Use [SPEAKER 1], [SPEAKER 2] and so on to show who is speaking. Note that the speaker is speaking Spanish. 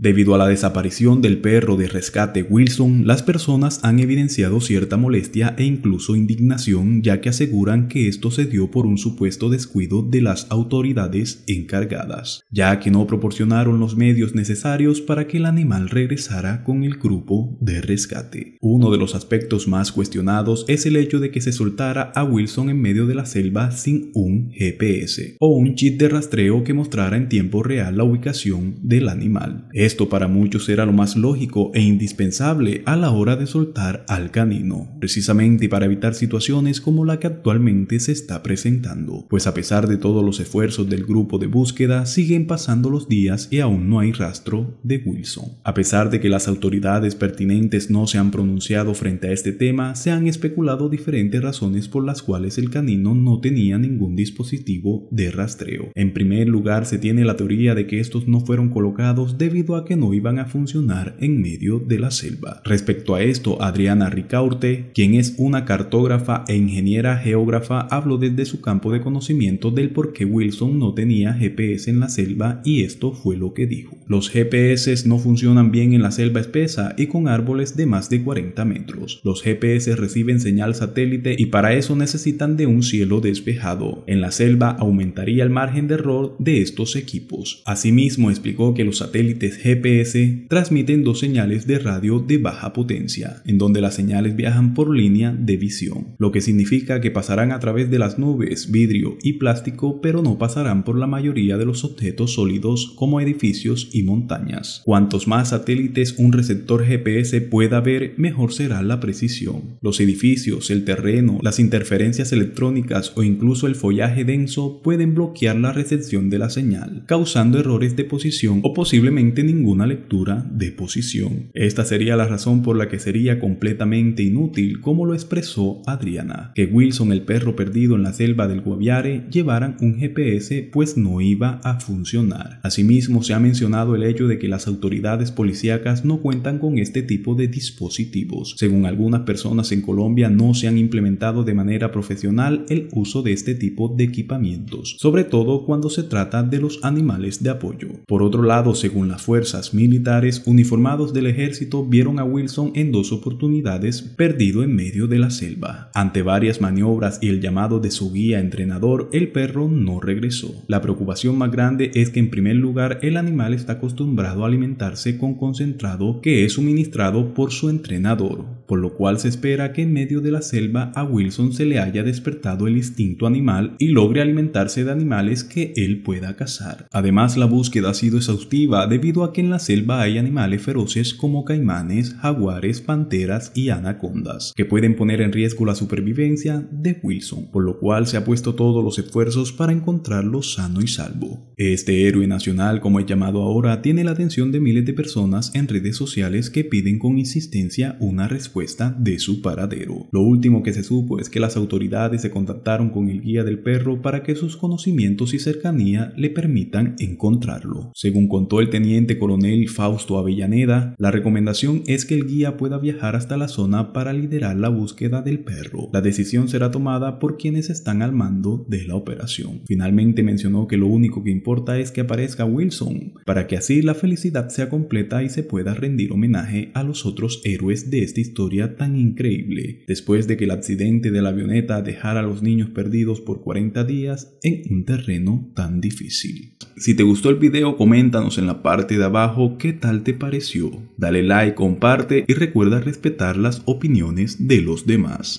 [SPEAKER 1] Debido a la desaparición del perro de rescate Wilson, las personas han evidenciado cierta molestia e incluso indignación ya que aseguran que esto se dio por un supuesto descuido de las autoridades encargadas, ya que no proporcionaron los medios necesarios para que el animal regresara con el grupo de rescate. Uno de los aspectos más cuestionados es el hecho de que se soltara a Wilson en medio de la selva sin un GPS o un chip de rastreo que mostrara en tiempo real la ubicación del animal. Esto para muchos era lo más lógico e indispensable a la hora de soltar al canino, precisamente para evitar situaciones como la que actualmente se está presentando, pues a pesar de todos los esfuerzos del grupo de búsqueda, siguen pasando los días y aún no hay rastro de Wilson. A pesar de que las autoridades pertinentes no se han pronunciado frente a este tema, se han especulado diferentes razones por las cuales el canino no tenía ningún dispositivo de rastreo. En primer lugar, se tiene la teoría de que estos no fueron colocados debido a que no iban a funcionar en medio de la selva. Respecto a esto, Adriana Ricaurte, quien es una cartógrafa e ingeniera geógrafa, habló desde su campo de conocimiento del por qué Wilson no tenía GPS en la selva y esto fue lo que dijo. Los GPS no funcionan bien en la selva espesa y con árboles de más de 40 metros. Los GPS reciben señal satélite y para eso necesitan de un cielo despejado. En la selva aumentaría el margen de error de estos equipos. Asimismo, explicó que los satélites GPS transmiten dos señales de radio de baja potencia, en donde las señales viajan por línea de visión, lo que significa que pasarán a través de las nubes, vidrio y plástico, pero no pasarán por la mayoría de los objetos sólidos como edificios y montañas. Cuantos más satélites un receptor GPS pueda ver, mejor será la precisión. Los edificios, el terreno, las interferencias electrónicas o incluso el follaje denso pueden bloquear la recepción de la señal, causando errores de posición o posiblemente ningún ninguna lectura de posición. Esta sería la razón por la que sería completamente inútil, como lo expresó Adriana, que Wilson el perro perdido en la selva del Guaviare llevaran un GPS pues no iba a funcionar. Asimismo se ha mencionado el hecho de que las autoridades policíacas no cuentan con este tipo de dispositivos. Según algunas personas en Colombia no se han implementado de manera profesional el uso de este tipo de equipamientos, sobre todo cuando se trata de los animales de apoyo. Por otro lado, según la fuerza militares uniformados del ejército vieron a Wilson en dos oportunidades perdido en medio de la selva. Ante varias maniobras y el llamado de su guía entrenador, el perro no regresó. La preocupación más grande es que en primer lugar el animal está acostumbrado a alimentarse con concentrado que es suministrado por su entrenador por lo cual se espera que en medio de la selva a Wilson se le haya despertado el instinto animal y logre alimentarse de animales que él pueda cazar. Además, la búsqueda ha sido exhaustiva debido a que en la selva hay animales feroces como caimanes, jaguares, panteras y anacondas, que pueden poner en riesgo la supervivencia de Wilson, por lo cual se ha puesto todos los esfuerzos para encontrarlo sano y salvo. Este héroe nacional, como es llamado ahora, tiene la atención de miles de personas en redes sociales que piden con insistencia una respuesta de su paradero. Lo último que se supo es que las autoridades se contactaron con el guía del perro para que sus conocimientos y cercanía le permitan encontrarlo. Según contó el teniente coronel Fausto Avellaneda, la recomendación es que el guía pueda viajar hasta la zona para liderar la búsqueda del perro. La decisión será tomada por quienes están al mando de la operación. Finalmente mencionó que lo único que importa es que aparezca Wilson, para que así la felicidad sea completa y se pueda rendir homenaje a los otros héroes de esta historia tan increíble después de que el accidente de la avioneta dejara a los niños perdidos por 40 días en un terreno tan difícil. Si te gustó el video, coméntanos en la parte de abajo qué tal te pareció. Dale like, comparte y recuerda respetar las opiniones de los demás.